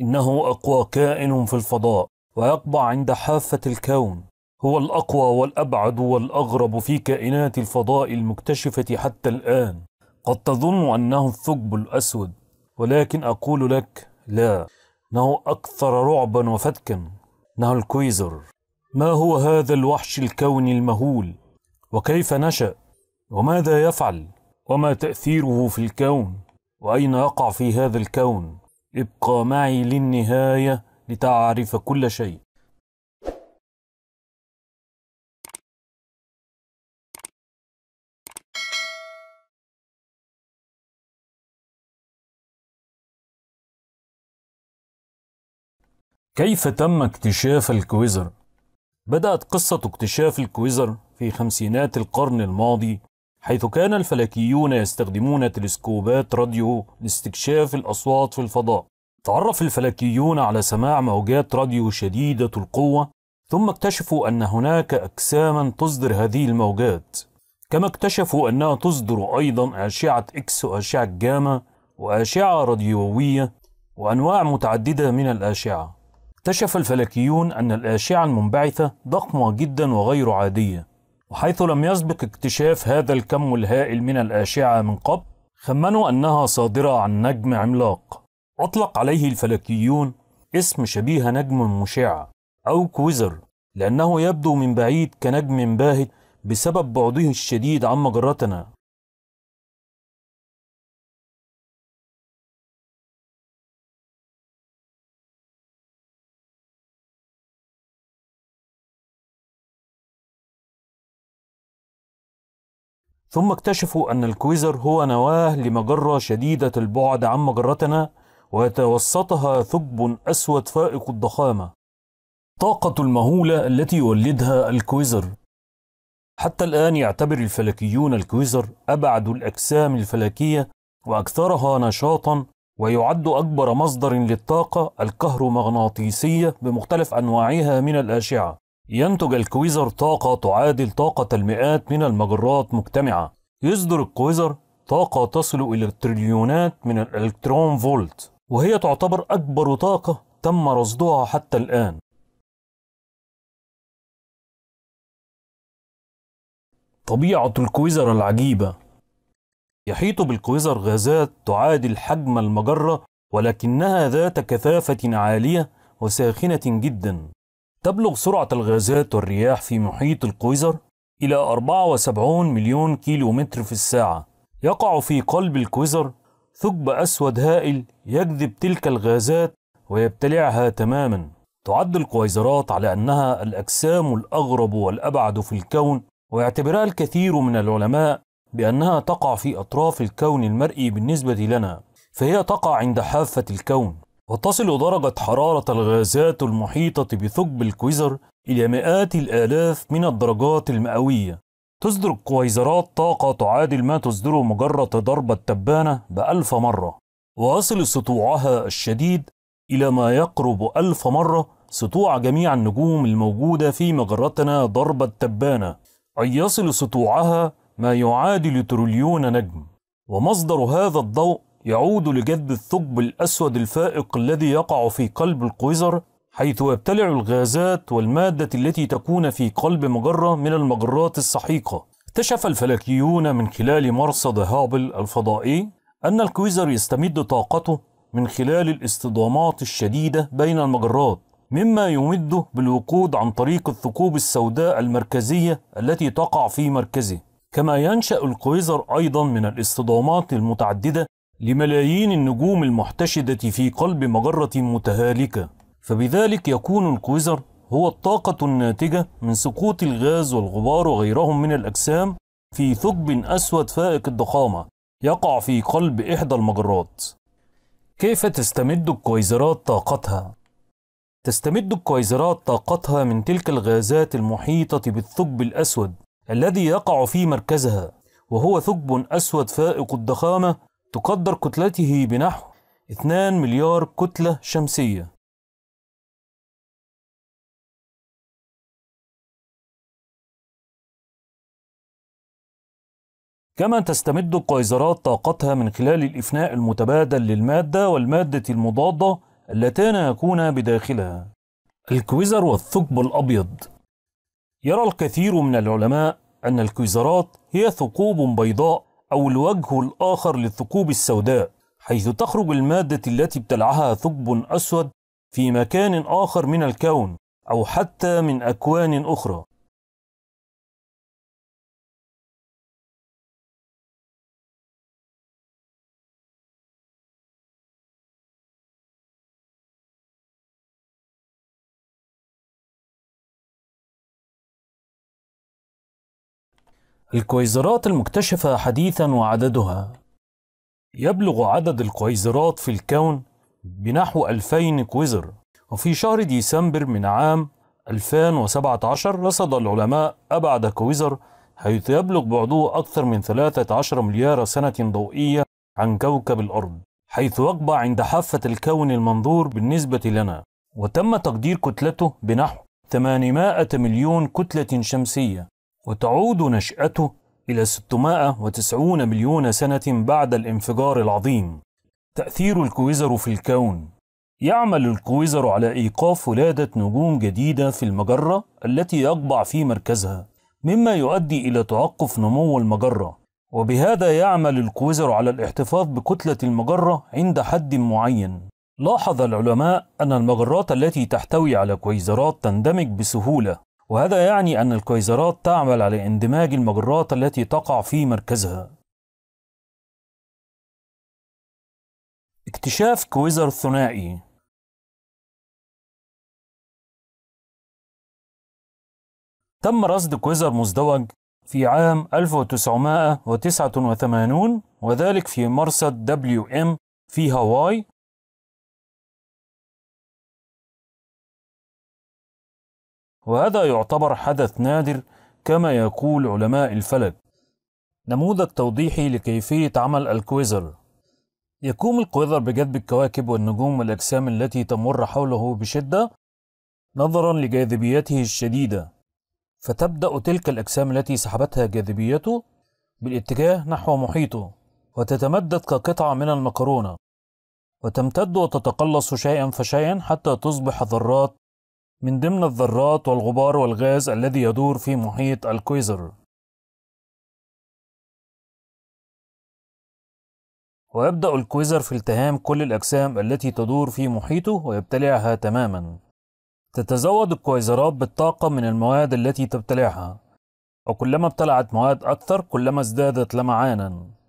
إنه أقوى كائن في الفضاء ويقبع عند حافة الكون هو الأقوى والأبعد والأغرب في كائنات الفضاء المكتشفة حتى الآن قد تظن أنه الثقب الأسود ولكن أقول لك لا إنه أكثر رعبا وفتكا إنه الكويزر ما هو هذا الوحش الكوني المهول وكيف نشأ وماذا يفعل وما تأثيره في الكون وأين يقع في هذا الكون ابقى معي للنهاية لتعرف كل شيء كيف تم اكتشاف الكويزر؟ بدأت قصة اكتشاف الكويزر في خمسينات القرن الماضي حيث كان الفلكيون يستخدمون تلسكوبات راديو لاستكشاف الأصوات في الفضاء تعرف الفلكيون على سماع موجات راديو شديدة القوة ثم اكتشفوا أن هناك أجساما تصدر هذه الموجات كما اكتشفوا أنها تصدر أيضا أشعة إكس وأشعة جاما وأشعة راديوية وأنواع متعددة من الأشعة اكتشف الفلكيون أن الأشعة المنبعثة ضخمة جدا وغير عادية وحيث لم يسبق اكتشاف هذا الكم الهائل من الأشعة من قبل خمنوا أنها صادرة عن نجم عملاق أطلق عليه الفلكيون اسم شبيه نجم مشع أو كويزر لأنه يبدو من بعيد كنجم باهت بسبب بعده الشديد عن مجرتنا ثم اكتشفوا أن الكويزر هو نواة لمجرة شديدة البعد عن مجرتنا ويتوسطها ثقب أسود فائق الضخامة طاقة المهولة التي يولدها الكويزر حتى الآن يعتبر الفلكيون الكويزر أبعد الأجسام الفلكية وأكثرها نشاطا ويعد أكبر مصدر للطاقة الكهرومغناطيسية بمختلف أنواعها من الأشعة ينتج الكويزر طاقة تعادل طاقة المئات من المجرات مجتمعة يصدر الكويزر طاقة تصل إلى التريليونات من الإلكترون فولت وهي تعتبر أكبر طاقة تم رصدها حتى الآن طبيعة الكويزر العجيبة يحيط بالكويزر غازات تعادل حجم المجرة ولكنها ذات كثافة عالية وساخنة جدا تبلغ سرعة الغازات والرياح في محيط القيصر إلى 74 مليون كيلو متر في الساعة يقع في قلب القيصر ثقب أسود هائل يجذب تلك الغازات ويبتلعها تماما تعد القويزرات على أنها الأجسام الأغرب والأبعد في الكون ويعتبرها الكثير من العلماء بأنها تقع في أطراف الكون المرئي بالنسبة لنا فهي تقع عند حافة الكون وتصل درجة حرارة الغازات المحيطة بثقب الكويزر إلى مئات الآلاف من الدرجات المئوية تصدر الكويزرات طاقة تعادل ما تصدره مجرة ضربة تبانة بألف مرة ويصل سطوعها الشديد إلى ما يقرب ألف مرة سطوع جميع النجوم الموجودة في مجرتنا ضربة تبانة أي يصل سطوعها ما يعادل تريليون نجم ومصدر هذا الضوء يعود لجذب الثقب الأسود الفائق الذي يقع في قلب القويزر حيث يبتلع الغازات والمادة التي تكون في قلب مجرة من المجرات السحيقة اكتشف الفلكيون من خلال مرصد هابل الفضائي أن الكويزر يستمد طاقته من خلال الاصطدامات الشديدة بين المجرات مما يمده بالوقود عن طريق الثقوب السوداء المركزية التي تقع في مركزه كما ينشأ الكويزر أيضا من الاصطدامات المتعددة لملايين النجوم المحتشدة في قلب مجرة متهالكة فبذلك يكون الكويزر هو الطاقة الناتجة من سقوط الغاز والغبار وغيرهم من الأجسام في ثقب أسود فائق الضخامة يقع في قلب إحدى المجرات كيف تستمد الكويزرات طاقتها؟ تستمد الكويزرات طاقتها من تلك الغازات المحيطة بالثقب الأسود الذي يقع في مركزها وهو ثقب أسود فائق الضخامة تقدر كتلته بنحو 2 مليار كتلة شمسية كما تستمد قيزرات طاقتها من خلال الإفناء المتبادل للمادة والمادة المضادة اللتان يكون بداخلها الكويزر والثقب الأبيض يرى الكثير من العلماء أن الكويزرات هي ثقوب بيضاء أو الوجه الآخر للثقوب السوداء حيث تخرج المادة التي ابتلعها ثقب أسود في مكان آخر من الكون أو حتى من أكوان أخرى الكويزرات المكتشفة حديثا وعددها يبلغ عدد الكويزرات في الكون بنحو 2000 كويزر وفي شهر ديسمبر من عام 2017 رصد العلماء أبعد كويزر حيث يبلغ بعده أكثر من 13 مليار سنة ضوئية عن كوكب الأرض حيث يقبع عند حافة الكون المنظور بالنسبة لنا وتم تقدير كتلته بنحو 800 مليون كتلة شمسية وتعود نشأته إلى 690 مليون سنة بعد الانفجار العظيم. تأثير الكويزر في الكون يعمل الكويزر على إيقاف ولادة نجوم جديدة في المجرة التي يقبع في مركزها، مما يؤدي إلى توقف نمو المجرة، وبهذا يعمل الكويزر على الاحتفاظ بكتلة المجرة عند حد معين. لاحظ العلماء أن المجرات التي تحتوي على كويزرات تندمج بسهولة وهذا يعني أن الكويزرات تعمل على اندماج المجرات التي تقع في مركزها اكتشاف كويزر الثنائي تم رصد كويزر مزدوج في عام 1989 وذلك في مرصد WM في هاواي وهذا يعتبر حدث نادر كما يقول علماء الفلك نموذج توضيحي لكيفية عمل الكويزر يقوم الكويزر بجذب الكواكب والنجوم والأجسام التي تمر حوله بشدة نظرا لجاذبيته الشديدة فتبدأ تلك الأجسام التي سحبتها جاذبيته بالاتجاه نحو محيطه وتتمدد كقطعة من المكرونة وتمتد وتتقلص شيئا فشيئا حتى تصبح ذرات من ضمن الذرات والغبار والغاز الذي يدور في محيط الكويزر ويبدأ الكويزر في التهام كل الأجسام التي تدور في محيطه ويبتلعها تماما تتزود الكويزرات بالطاقة من المواد التي تبتلعها وكلما ابتلعت مواد أكثر كلما ازدادت لمعانا